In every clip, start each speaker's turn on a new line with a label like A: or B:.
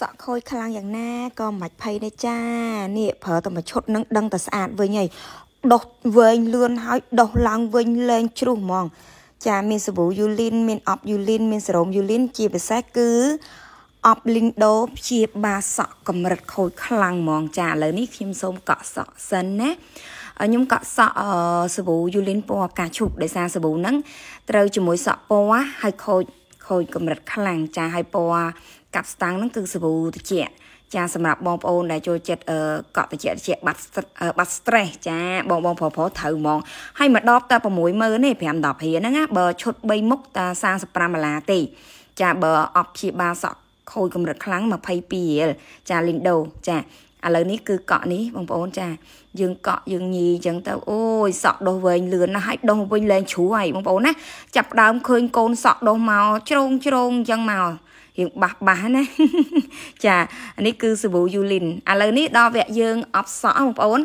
A: សក់ខូចខ្លាំងយ៉ាងណាក៏មិនភ័យទេចានេះប្រើតែមួយឈុតនឹងដឹងតែស្អាតវិញហើយដុសវែងលឿនហើយដុសឡើងវិញលែងជ្រុះហ្មងចាមានសាប៊ូយូលីន មានអប់យូលីនមានសេរ៉ូមយូលីនជាពិសេសគឺអប់លីងដូជាបាសក់កម្រិតខូចខ្លាំងហ្មងចាឥឡូវនេះខ្ញុំសូមកក់សក់សិនណាខ្ញុំកក់សក់សាប៊ូយូលីនពណ៌កាឈូកដោយសារសាប៊ូហ្នឹងត្រូវជាមួយសក់ពណ៌ហើយខូចខូចកម្រិតខ្លាំងចាហើយពណ៌កាប់ស្តាំងហ្នឹងគឺសាប៊ូត្រជាក់ចាសម្រាប់បងប្អូនដែលចូលចិត្តកក់ត្រជាក់ត្រជាក់បាត់បាត់ stress ចាបងបងប្រុសប្រុសត្រូវហ្មងហើយមួយដបតែ60000ទេ5 10រៀលហ្នឹងណាបើឈុត3មុខតែ35ដុល្លារទេចាបើអបជាបាសក់ខូចកម្រិតខ្លាំង22រៀលចា Lindo ចាឥឡូវនេះគឺកក់នេះបងប្អូនចាយើងកក់យើងញីអញ្ចឹងទៅអូយសក់ដុសវែងលឿនណាស់ហើយដុសវិញលែងជ្រូហើយបងប្អូនណាចាប់ដើមឃើញកូនសក់ដុសមកជ្រងជ្រងអញ្ចឹងមករឿងបាសបាសណាចានេះគឺសាប៊ូយូលីនឥឡូវនេះដល់វគ្គយើង អបសក់បងប្អូន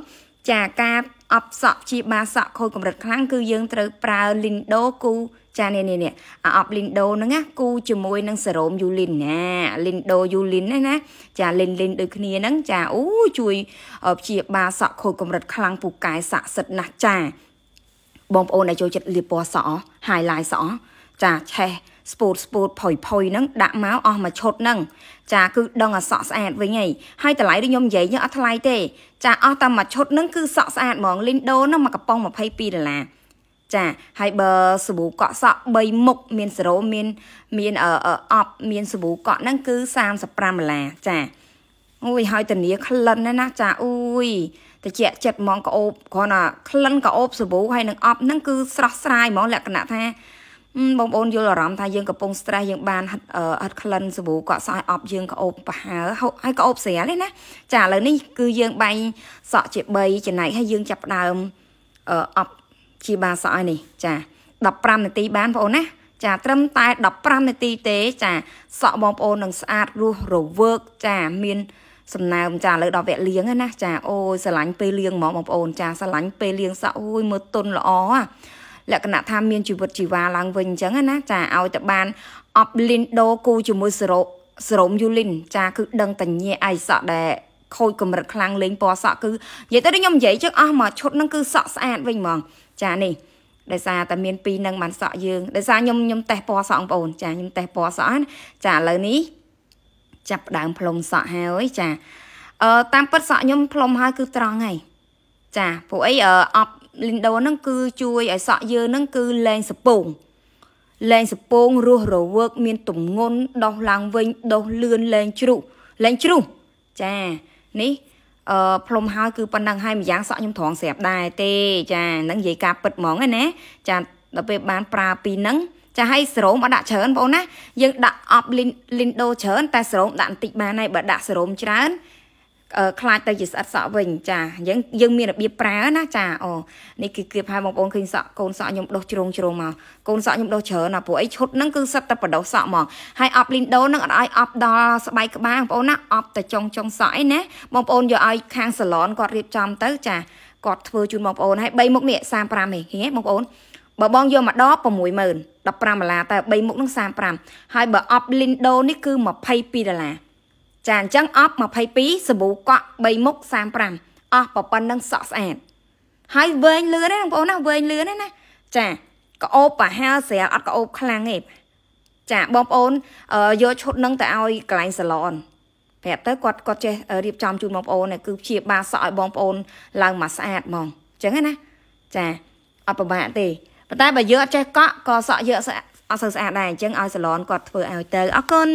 A: ចាការអបសក់ជាបាសក់ខូចកម្រិតខ្លាំងគឺយើងត្រូវប្រើលីនដូគូចានេះនេះនេះអាអបលីនដូហ្នឹងណាគូជាមួយនឹងសេរ៉ូមយូលីនណាលីនដូយូលីនណាណាចាលីនលីនដូចគ្នាហ្នឹងចាអូជួយព្យាបាលសក់ខូចកម្រិតខ្លាំងពូកែស័ក្តិសិទ្ធណាស់ចាបងប្អូនដែលចូលចិត្តលាបពណ៌សក់ highlight សក់ចាឆេះស្ពូតស្ពូតផុយផុយហ្នឹងដាក់មកអស់មួយឈុតហ្នឹងចាគឺដងអាសក់ស្អាតវិញហើយហើយតម្លៃដូចខ្ញុំនិយាយយើងអត់ថ្លៃទេចាអស់តែមួយឈុតហ្នឹងគឺសក់ស្អាតហ្មងលីនដូហ្នឹងមួយកំប៉ុង22ដុល្លារចាហើយបើសាប៊ូកក់សក់3មុខមានសេរ៉ូមាន មានអប់មានសាប៊ូកក់ហ្នឹងគឺ35ដុល្លារចាអូយហើយធានាក្លិនណាចាអូយតិចចិត្តហ្មងក្អូបគ្រាន់តែក្លិនក្អូបសាប៊ូហើយនឹងអប់ហ្នឹងគឺស្រស់ស្រាយហ្មងលក្ខណៈថាបងប្អូនយល់អារម្មណ៍ថាយើងកំពុង stress យើងបានហិតហិតក្លិនសាប៊ូកក់សក់អប់យើងក្អូបប្រហើហើយក្អូបស្រាលនេះណាចាឥឡូវនេះគឺយើងបែងសក់ជា3ចំណែកហើយយើងចាប់ដើមអប់ជាបាសក់ឲ្យនេះ ចា15នាទី បានបងប្អូនណា ចា ត្រឹមតែ15នាទីទេចាសក់បងប្អូននឹងស្អាតរស់រវើកចា មាន សំណើមចាឥឡូវដល់វគ្គលៀងណា ចា អូយស្រឡាញ់ពេលលៀងហ្មងបងប្អូន ចាស្រឡាញ់ពេលលៀងសក់អូយមើលទុនល្អហ៎លក្ខណៈថាមានជីវិតជីវ៉ាឡើងវិញអញ្ចឹងណាចាឲ្យតែបានអប់លីនដូគូជាមួយសរុបសរុបយូលីនចាគឺដឹងតញាឯសក់ដែលខូចកម្រិតខ្លាំងលេងពណ៌សក់គឺនិយាយទៅខ្ញុំនិយាយចឹងអស់មកឈុតហ្នឹងគឺសក់ស្អាតវិញហ្មងចានេះដោយសារតែមានពីរនឹងបានសក់យើងដោយសារខ្ញុំខ្ញុំតេះពណ៌សក់បងប្អូនចាខ្ញុំតេះពណ៌សក់ណាចាឥឡូវនេះចាប់ដើមផ្លុំសក់ហើយចាអឺតាមពិតសក់ខ្ញុំផ្លុំហើយគឺត្រង់ហើយចាពួកអីអប់លីនដូហ្នឹងគឺជួយឲ្យសក់យើងហ្នឹងគឺលែងសពងលែងសពងរស់រវើកមានទម្ងន់ដោះឡើងវិញដោះលឿនលែងជ្រុះលែងជ្រុះចានេះអឺផ្លុំហើយគឺប៉ុណ្ណឹងហើយម្យ៉ាងសក់ខ្ញុំត្រង់ស្រាប់ដែរទេ ចានឹងនិយាយការពិតហ្មងណា ចាដល់ពេលបានប្រើពីហ្នឹងចាឲ្យសរោមអត់ដាក់ច្រើនបងណា យើងដាក់អប់លីនដូច្រើនតែសរោមដាក់បន្តិចបានហើយបើដាក់សរោមច្រើនខ្លាចទៅជាស្អិតសក់វិញចាអញ្ចឹងយើងមានរបៀបប្រើណាចាអូនេះគឺគៀបហើយបងប្អូនឃើញសក់កូនសក់ខ្ញុំដុសជ្រងជ្រងមកកូនសក់ខ្ញុំដុសច្រើនណាព្រោះអីឈុតហ្នឹងគឺសិតតែបដោសក់ហ្មងហើយអប់លីនដូហ្នឹងអត់ឲ្យអប់ដល់ស្បែកក្បាលបងប្អូនណាអប់តែចុងចុងសក់អីណាបងប្អូនយកឲ្យខាងសាឡនគាត់រៀបចំទៅចាគាត់ធ្វើជូន បងប្អូនហើយ3មុខនេះ35ហីបងប្អូនបើបងយកមកដប60000 15ដុល្លារតែ3មុខនឹង35ហើយបើអប់លីនដូនេះគឺ22ដុល្លារចាអញ្ចឹងអប់22សាប៊ូកក់3មុខ35អស់ប្រប៉ុណ្្នឹងសក់ស្អាតហើយវែងលឿនណាបងប្អូនណាវែងលឿនណា ចាក្អូបប្រហែលស្រាលអត់ក្អូបខ្លាំងទេចាបងប្អូនយកឈុតនឹងទៅឲ្យកន្លែងសាឡនប្រាប់ទៅគាត់គាត់ចេះរៀបចំជូនបងប្អូនគឺព្យាបាលសក់ឲ្យបងប្អូន ឡើងមកស្អាតហ្មងអញ្ចឹងណាចាអត់ពិបាកទេប៉ុន្តែបើយើងអត់ចេះកក់ក៏សក់យើងអត់សូវស្អាតដែរអញ្ចឹងឲ្យសាឡនគាត់ធ្វើឲ្យទៅអរគុណ